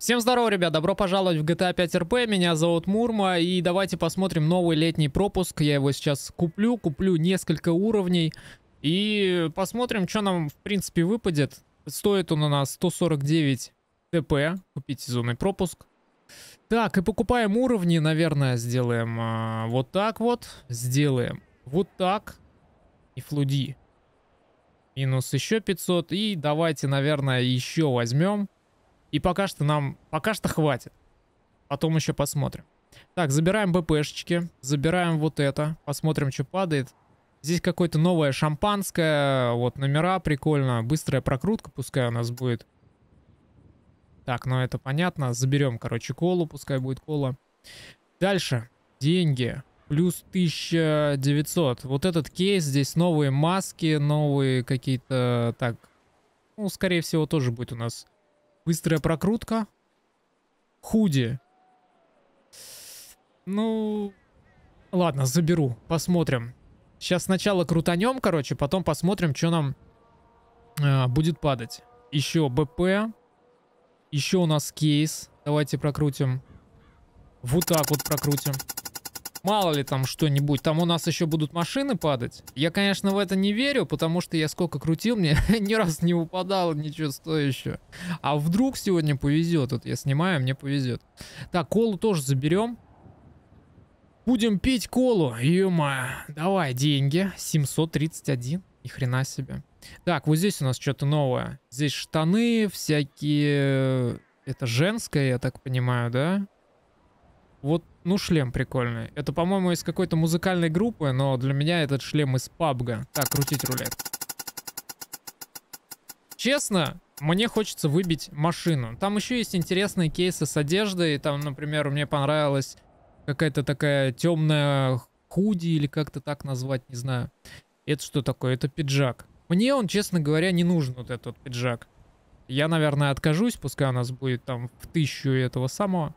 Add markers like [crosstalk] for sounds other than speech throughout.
Всем здорово, ребят, добро пожаловать в GTA 5 RP, меня зовут Мурма, и давайте посмотрим новый летний пропуск, я его сейчас куплю, куплю несколько уровней, и посмотрим, что нам в принципе выпадет. Стоит он у нас 149 ТП, купить сезонный пропуск. Так, и покупаем уровни, наверное, сделаем а, вот так вот, сделаем вот так, и флуди. Минус еще 500, и давайте, наверное, еще возьмем и пока что нам... Пока что хватит. Потом еще посмотрим. Так, забираем БПшечки. Забираем вот это. Посмотрим, что падает. Здесь какое-то новое шампанское. Вот номера, прикольно. Быстрая прокрутка пускай у нас будет. Так, ну это понятно. Заберем, короче, колу. Пускай будет кола. Дальше. Деньги. Плюс 1900. Вот этот кейс. Здесь новые маски, новые какие-то... Так, ну, скорее всего, тоже будет у нас Быстрая прокрутка. Худи. Ну... Ладно, заберу. Посмотрим. Сейчас сначала крутанем, короче, потом посмотрим, что нам э, будет падать. Еще БП. Еще у нас кейс. Давайте прокрутим. Вот так вот прокрутим. Мало ли там что-нибудь. Там у нас еще будут машины падать. Я, конечно, в это не верю, потому что я сколько крутил, [laughs] мне ни раз не упадало ничего стоящего. А вдруг сегодня повезет. Вот я снимаю, мне повезет. Так, колу тоже заберем. Будем пить колу. ё Давай, деньги. 731. Ни хрена себе. Так, вот здесь у нас что-то новое. Здесь штаны всякие... Это женское, я так понимаю, да? Вот ну, шлем прикольный. Это, по-моему, из какой-то музыкальной группы, но для меня этот шлем из пабга. Так, крутить рулет. Честно, мне хочется выбить машину. Там еще есть интересные кейсы с одеждой. Там, например, мне понравилась какая-то такая темная худи или как-то так назвать, не знаю. Это что такое? Это пиджак. Мне он, честно говоря, не нужен вот этот пиджак. Я, наверное, откажусь, пускай у нас будет там в тысячу этого самого.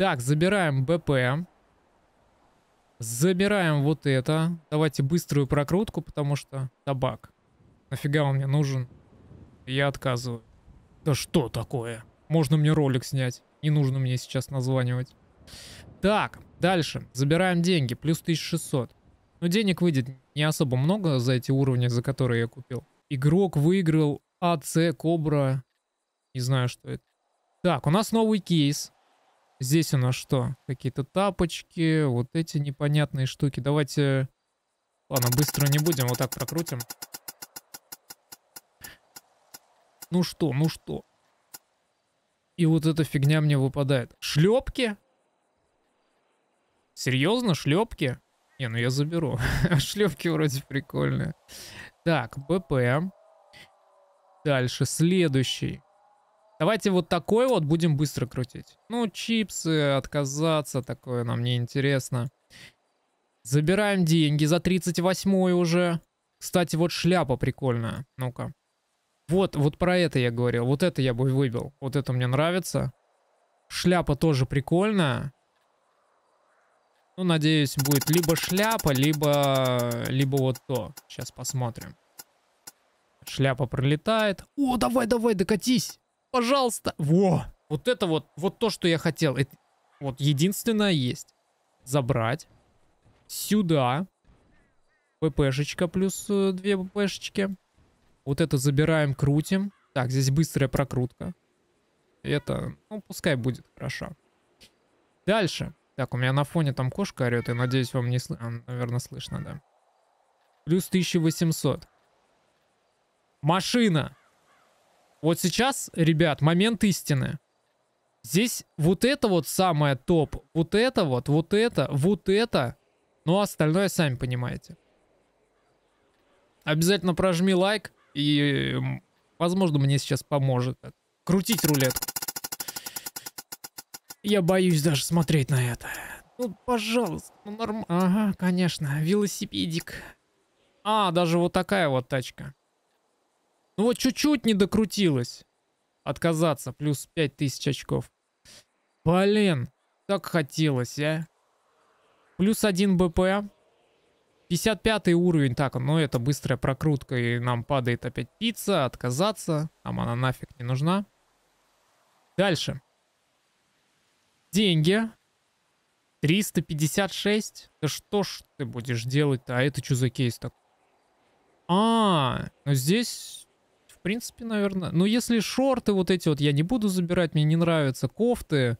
Так, забираем БП. Забираем вот это. Давайте быструю прокрутку, потому что табак. Нафига он мне нужен? Я отказываю. Да что такое? Можно мне ролик снять. Не нужно мне сейчас названивать. Так, дальше. Забираем деньги. Плюс 1600. Но денег выйдет не особо много за эти уровни, за которые я купил. Игрок выиграл АЦ Кобра. Не знаю, что это. Так, у нас новый кейс. Здесь у нас что? Какие-то тапочки, вот эти непонятные штуки. Давайте... Ладно, быстро не будем, вот так прокрутим. Ну что, ну что? И вот эта фигня мне выпадает. Шлепки? Серьезно, шлепки? Не, ну я заберу. [laughs] шлепки вроде прикольные. Так, БП. Дальше, следующий. Давайте вот такой вот будем быстро крутить. Ну, чипсы, отказаться, такое нам не интересно. Забираем деньги за 38 уже. Кстати, вот шляпа прикольная. Ну-ка. Вот, вот про это я говорил. Вот это я бы выбил. Вот это мне нравится. Шляпа тоже прикольная. Ну, надеюсь, будет либо шляпа, либо, либо вот то. Сейчас посмотрим. Шляпа пролетает. О, давай, давай, докатись. Пожалуйста. Во! Вот это вот, вот то, что я хотел. Это, вот единственное есть. Забрать. Сюда. ППшечка плюс э, две ППшечки. Вот это забираем, крутим. Так, здесь быстрая прокрутка. Это, ну, пускай будет хорошо. Дальше. Так, у меня на фоне там кошка орет. Я надеюсь, вам не слышно. А, наверное, слышно, да. Плюс 1800. Машина. Вот сейчас, ребят, момент истины. Здесь вот это вот самое топ. Вот это вот, вот это, вот это. Ну, а остальное сами понимаете. Обязательно прожми лайк. И, возможно, мне сейчас поможет. Крутить рулет. Я боюсь даже смотреть на это. Ну, пожалуйста, ну норм... Ага, конечно, велосипедик. А, даже вот такая вот тачка. Ну вот чуть-чуть не докрутилось. Отказаться, плюс 5000 очков. Блин, так хотелось, а. Плюс 1 БП. 55 уровень. Так, ну это быстрая прокрутка, и нам падает опять пицца. Отказаться. Нам она нафиг не нужна. Дальше. Деньги. 356. Да что ж ты будешь делать-то? А это что за кейс такой? А, ну здесь принципе, наверное... Ну, если шорты вот эти вот я не буду забирать, мне не нравятся. Кофты.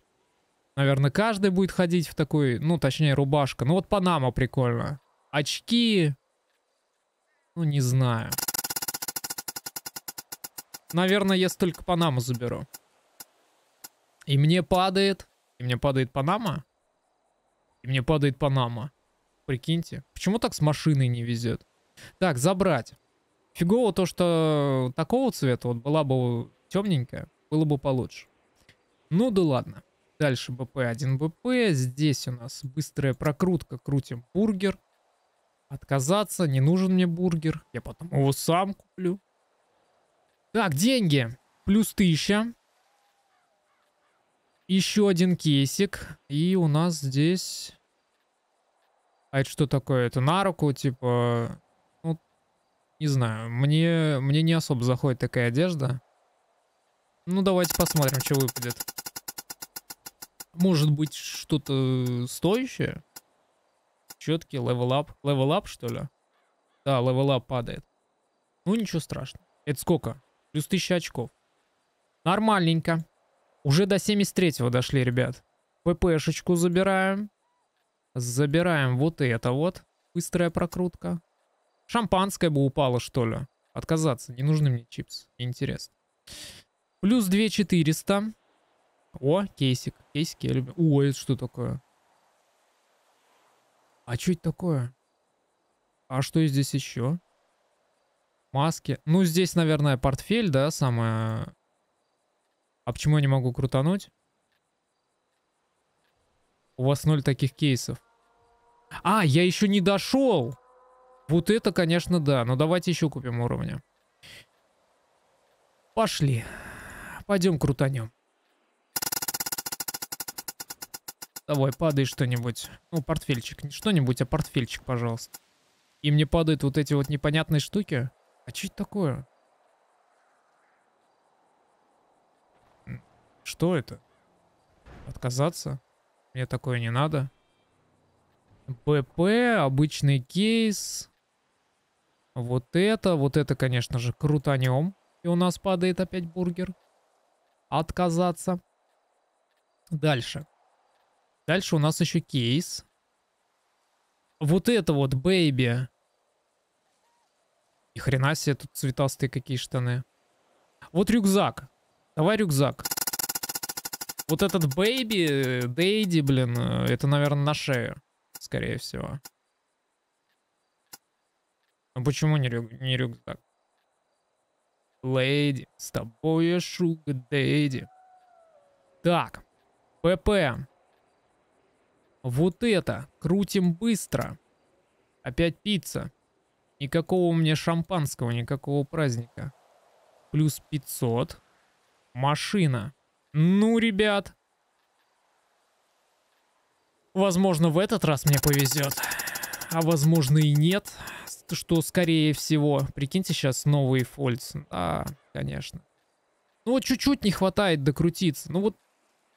Наверное, каждый будет ходить в такой... Ну, точнее, рубашка. Ну, вот Панама прикольно. Очки. Ну, не знаю. Наверное, я только Панаму заберу. И мне падает... И мне падает Панама. И мне падает Панама. Прикиньте. Почему так с машиной не везет? Так, забрать. Фигово то, что такого цвета вот была бы темненькая, было бы получше. Ну да ладно. Дальше БП-1 БП. Здесь у нас быстрая прокрутка. Крутим бургер. Отказаться. Не нужен мне бургер. Я потом его сам куплю. Так, деньги. Плюс 1000. Еще один кейсик. И у нас здесь... А это что такое? Это на руку, типа... Не знаю, мне, мне не особо заходит такая одежда. Ну, давайте посмотрим, что выпадет. Может быть, что-то стоящее? Четкий левелап. Левелап, что ли? Да, левелап падает. Ну, ничего страшного. Это сколько? Плюс 1000 очков. Нормальненько. Уже до 73-го дошли, ребят. ППшечку забираем. Забираем вот это вот. Быстрая прокрутка. Шампанское бы упало, что ли. Отказаться. Не нужны мне чипсы. Интересно. Плюс 2400. О, кейсик. Кейсики я люблю. О, это что такое? А что это такое? А что здесь еще? Маски. Ну, здесь, наверное, портфель, да, самое... А почему я не могу крутануть? У вас ноль таких кейсов. А, я еще не дошел. Вот это, конечно, да. Но давайте еще купим уровня. Пошли. Пойдем крутанем. Давай, падай что-нибудь. Ну, портфельчик. Не что-нибудь, а портфельчик, пожалуйста. И мне падают вот эти вот непонятные штуки. А что это такое? Что это? Отказаться? Мне такое не надо. ПП, обычный кейс. Вот это, вот это, конечно же, крутанем. И у нас падает опять бургер. Отказаться. Дальше. Дальше у нас еще кейс. Вот это вот, бэйби. И хрена себе, тут цветастые какие штаны. Вот рюкзак. Давай рюкзак. Вот этот бэйби, дейди, блин, э, это, наверное, на шею, скорее всего. Ну почему не, рю... не рюкзак? Леди, с тобой я шуга, Дэйди. Так, ПП. Вот это, крутим быстро. Опять пицца. Никакого у меня шампанского, никакого праздника. Плюс 500. Машина. Ну, ребят. Возможно, в этот раз мне повезет а возможно и нет, что скорее всего. Прикиньте, сейчас новый фольц. Да, конечно. Ну вот чуть-чуть не хватает докрутиться. Ну вот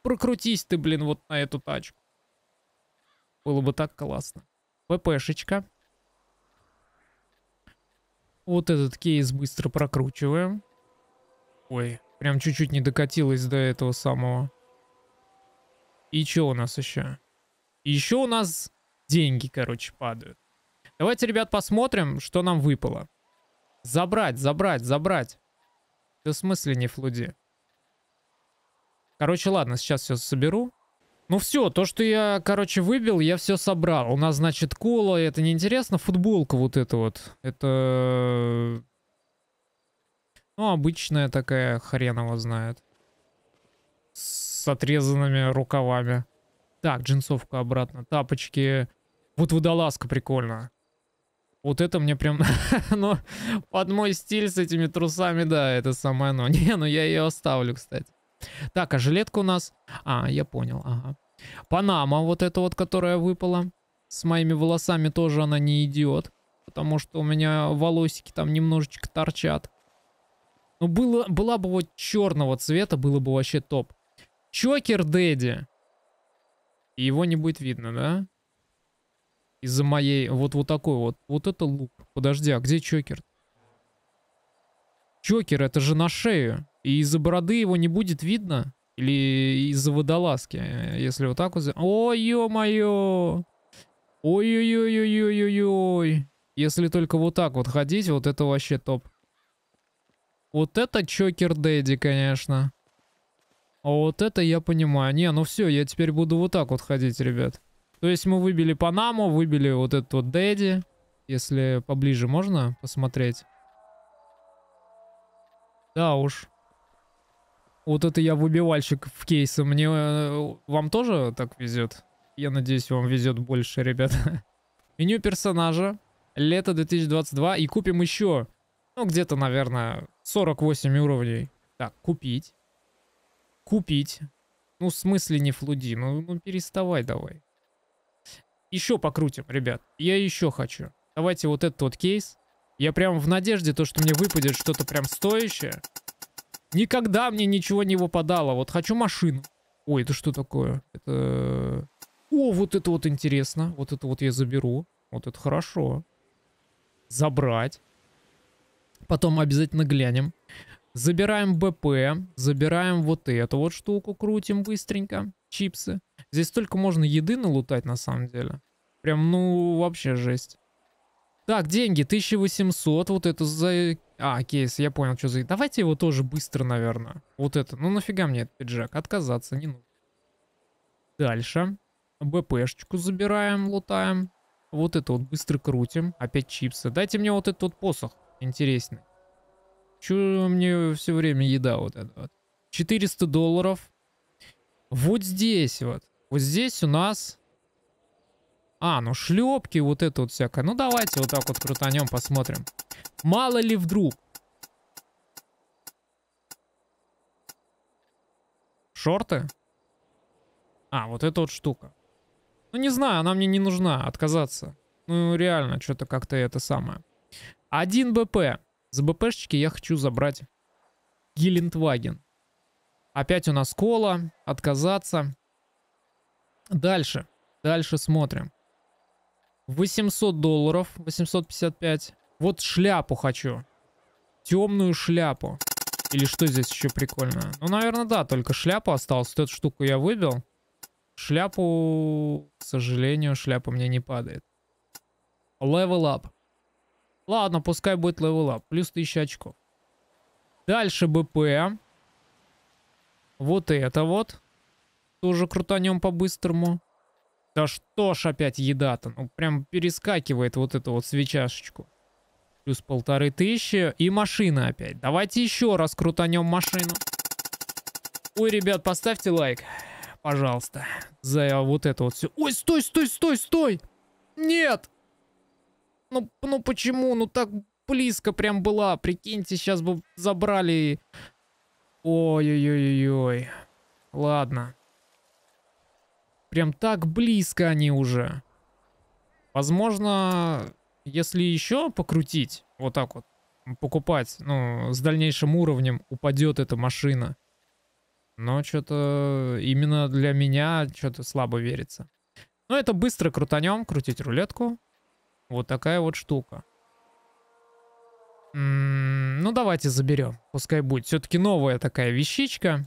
прокрутись ты, блин, вот на эту тачку. Было бы так классно. ППшечка. Вот этот кейс быстро прокручиваем. Ой, прям чуть-чуть не докатилась до этого самого. И что у нас еще? Еще у нас деньги, короче, падают. Давайте, ребят, посмотрим, что нам выпало. Забрать, забрать, забрать. Да в смысле не флуди? Короче, ладно, сейчас все соберу. Ну все, то, что я, короче, выбил, я все собрал. У нас, значит, кола, это неинтересно. Футболка вот эта вот. Это... Э, ну, обычная такая, хрен его знает. С отрезанными рукавами. Так, джинсовка обратно. Тапочки... Вот водолазка прикольно. Вот это мне прям... [laughs] ну, под мой стиль с этими трусами, да, это самое оно. [laughs] Не, ну я ее оставлю, кстати. Так, а жилетка у нас... А, я понял, ага. Панама вот эта вот, которая выпала. С моими волосами тоже она не идет. Потому что у меня волосики там немножечко торчат. Ну, было, была бы вот черного цвета, было бы вообще топ. Чокер Дэдди. Его не будет видно, да? Из-за моей вот, вот такой вот. Вот это лук Подожди, а где чокер? Чокер, это же на шею. И из-за бороды его не будет видно? Или из-за водолазки? Если вот так вот... Ой, ё-моё! Ой-ой-ой-ой-ой-ой! Если только вот так вот ходить, вот это вообще топ. Вот это чокер Дэдди, конечно. А вот это я понимаю. Не, ну все, я теперь буду вот так вот ходить, ребят. То есть мы выбили Панаму, выбили вот этот вот Дэдди. Если поближе можно посмотреть. Да уж. Вот это я выбивальщик в кейсы. Мне... Э, вам тоже так везет? Я надеюсь, вам везет больше, ребята. [laughs] Меню персонажа. Лето 2022. И купим еще, ну, где-то, наверное, 48 уровней. Так, купить. Купить. Ну, в смысле не флуди? Ну, ну переставай давай еще покрутим, ребят. Я еще хочу. Давайте вот этот вот кейс. Я прям в надежде, то, что мне выпадет что-то прям стоящее. Никогда мне ничего не выпадало. Вот хочу машину. Ой, это что такое? Это... Э, о, вот это вот интересно. Вот это вот я заберу. Вот это хорошо. Забрать. Потом обязательно глянем. Забираем БП. Забираем вот эту вот штуку. Крутим быстренько. Чипсы. Здесь только можно еды налутать на самом деле. Прям, ну, вообще жесть. Так, деньги, 1800, вот это за... А, кейс, я понял, что за... Давайте его тоже быстро, наверное. Вот это, ну нафига мне этот пиджак, отказаться не нужно. Дальше. БПшечку забираем, лутаем. Вот это вот быстро крутим. Опять чипсы. Дайте мне вот этот вот посох. Интересный. Чего мне все время еда вот эта вот. 400 долларов. Вот здесь вот. Вот здесь у нас... А, ну шлепки, вот это вот всякое. Ну давайте вот так вот крутанем, посмотрим. Мало ли вдруг. Шорты? А, вот эта вот штука. Ну не знаю, она мне не нужна, отказаться. Ну реально, что-то как-то это самое. Один БП. За БПшечки я хочу забрать Гелендваген. Опять у нас кола, отказаться. Дальше. Дальше смотрим. 800 долларов, 855. Вот шляпу хочу. Темную шляпу. Или что здесь еще прикольное? Ну, наверное, да, только шляпу осталось. Вот эту штуку я выбил. Шляпу, к сожалению, шляпа мне не падает. Level up. Ладно, пускай будет level up. Плюс 1000 очков. Дальше БП. Вот это вот. Тоже крутанем по-быстрому. Да что ж опять еда-то? Ну прям перескакивает вот эту вот свечашечку. Плюс полторы тысячи и машина опять. Давайте еще раз крутанем машину. Ой, ребят, поставьте лайк, пожалуйста, за вот это вот все. Ой, стой, стой, стой, стой! Нет! Ну, ну почему? Ну так близко прям была. Прикиньте, сейчас бы забрали. Ой-ой-ой-ой. Ладно. Прям так близко они уже. Возможно, если еще покрутить, вот так вот, покупать, ну, с дальнейшим уровнем упадет эта машина. Но что-то именно для меня что-то слабо верится. Но это быстро крутанем, крутить рулетку. Вот такая вот штука. М -м ну, давайте заберем. Пускай будет. Все-таки новая такая вещичка.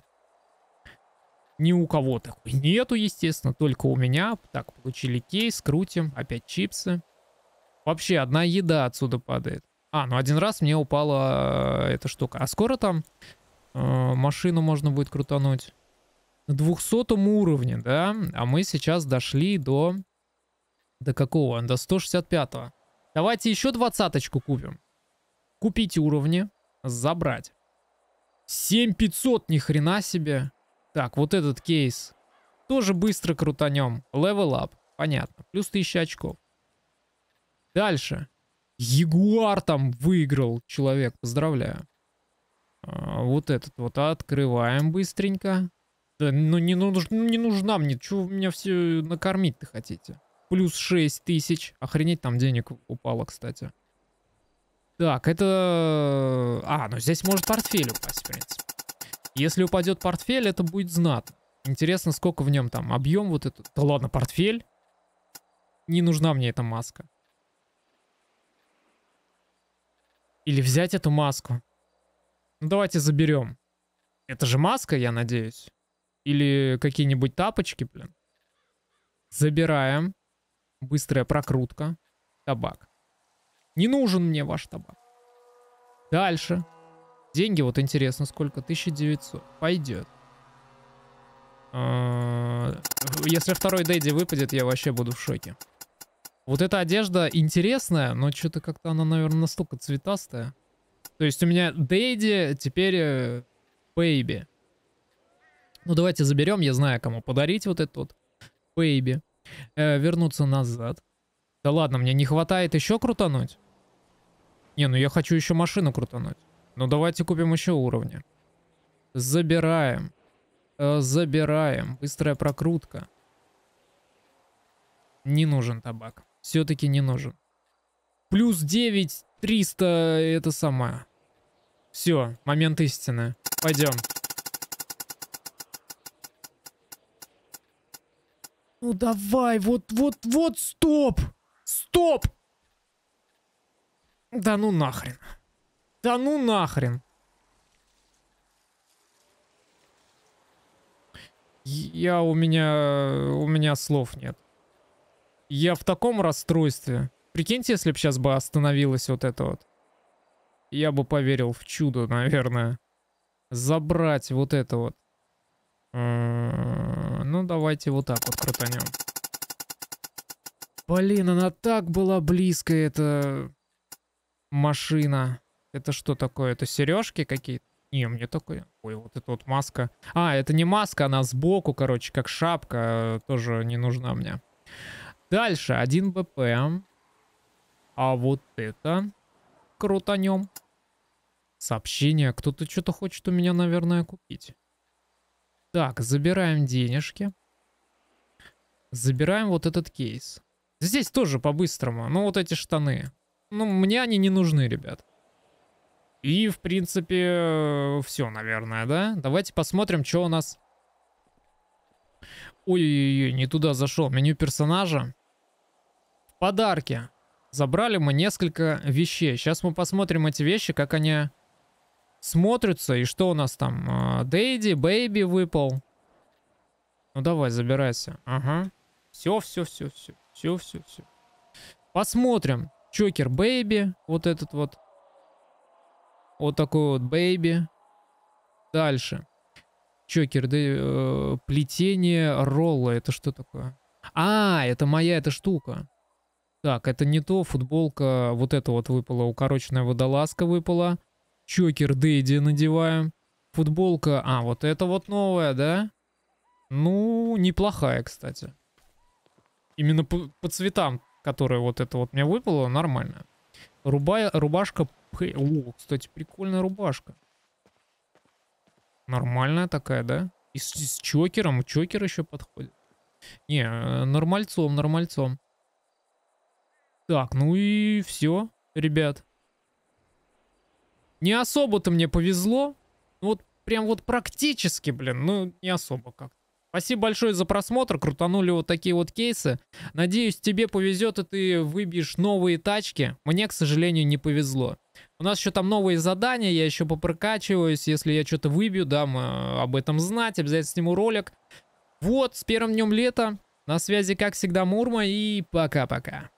Ни у кого такой нету, естественно, только у меня. Так, получили кейс, крутим, опять чипсы. Вообще, одна еда отсюда падает. А, ну один раз мне упала э, эта штука. А скоро там э, машину можно будет крутануть? На 200 уровне, да? А мы сейчас дошли до... До какого? До 165-го. Давайте еще двадцаточку купим. Купить уровни, забрать. 7500, ни хрена себе. Так, вот этот кейс. Тоже быстро крутанем. Level up. Понятно. Плюс 1000 очков. Дальше. Ягуар там выиграл человек. Поздравляю. А, вот этот вот. Открываем быстренько. Да, ну не, нуж, не нужна мне. Чего вы меня все накормить-то хотите? Плюс 6 тысяч. Охренеть, там денег упало, кстати. Так, это... А, ну здесь может портфель упасть, в принципе. Если упадет портфель, это будет знатно. Интересно, сколько в нем там объем вот этот. Да ладно, портфель. Не нужна мне эта маска. Или взять эту маску. Ну, давайте заберем. Это же маска, я надеюсь. Или какие-нибудь тапочки, блин. Забираем. Быстрая прокрутка. Табак. Не нужен мне ваш табак. Дальше. Деньги, вот интересно, сколько? 1900. Пойдет. А, если второй Дэдди выпадет, я вообще буду в шоке. Вот эта одежда интересная, но что-то как-то она, наверное, настолько цветастая. То есть у меня Дэдди, теперь э, Бэйби. Ну давайте заберем, я знаю, кому подарить вот этот вот Бэйби. Э, вернуться назад. Да ладно, мне не хватает еще крутануть. Не, ну я хочу еще машину крутануть. Ну давайте купим еще уровни. Забираем. Э, забираем. Быстрая прокрутка. Не нужен табак. Все-таки не нужен. Плюс 9, 300, это самое. Все, момент истины. Пойдем. Ну давай, вот, вот, вот, стоп! Стоп! Да ну нахрен. Да ну нахрен. Я у меня... У меня слов нет. Я в таком расстройстве. Прикиньте, если бы сейчас бы остановилось вот это вот. Я бы поверил в чудо, наверное. Забрать вот это вот. А, ну, давайте вот так вот крутанем. Блин, она так была близко, эта машина. Это что такое? Это сережки какие-то? Не, мне такой... Ой, вот это вот маска. А, это не маска, она сбоку, короче, как шапка. А, тоже не нужна мне. Дальше, 1 БП. А вот это... круто Крутанем. Сообщение. Кто-то что-то хочет у меня, наверное, купить. Так, забираем денежки. Забираем вот этот кейс. Здесь тоже по-быстрому. Ну, вот эти штаны. Ну, мне они не нужны, ребят. И, в принципе, все, наверное, да? Давайте посмотрим, что у нас... Ой-ой-ой, не туда зашел. Меню персонажа. В подарке. Забрали мы несколько вещей. Сейчас мы посмотрим эти вещи, как они смотрятся. И что у нас там? А, Дейди, Бэйби выпал. Ну давай, забирайся. Ага. Все, все, все, все. Все, все, все. Посмотрим. Чокер Бэйби. Вот этот вот. Вот такой вот бэйби. Дальше. Чокер, да, э, плетение ролла. Это что такое? А, это моя эта штука. Так, это не то. Футболка вот эта вот выпала. Укороченная водолазка выпала. Чокер Дейди надеваем. Футболка. А, вот это вот новая, да? Ну, неплохая, кстати. Именно по, по цветам, которые вот это вот мне выпало, нормально. Рубая, рубашка... О, кстати, прикольная рубашка. Нормальная такая, да? И с, с чокером. Чокер еще подходит. Не, э, нормальцом, нормальцом. Так, ну и все, ребят. Не особо-то мне повезло. Ну вот прям вот практически, блин, ну не особо как. Спасибо большое за просмотр. Крутанули вот такие вот кейсы. Надеюсь, тебе повезет, и ты выбьешь новые тачки. Мне, к сожалению, не повезло. У нас еще там новые задания, я еще попрокачиваюсь. Если я что-то выбью, дам э, об этом знать. Обязательно сниму ролик. Вот, с первым днем лета. На связи, как всегда, Мурма. И пока-пока.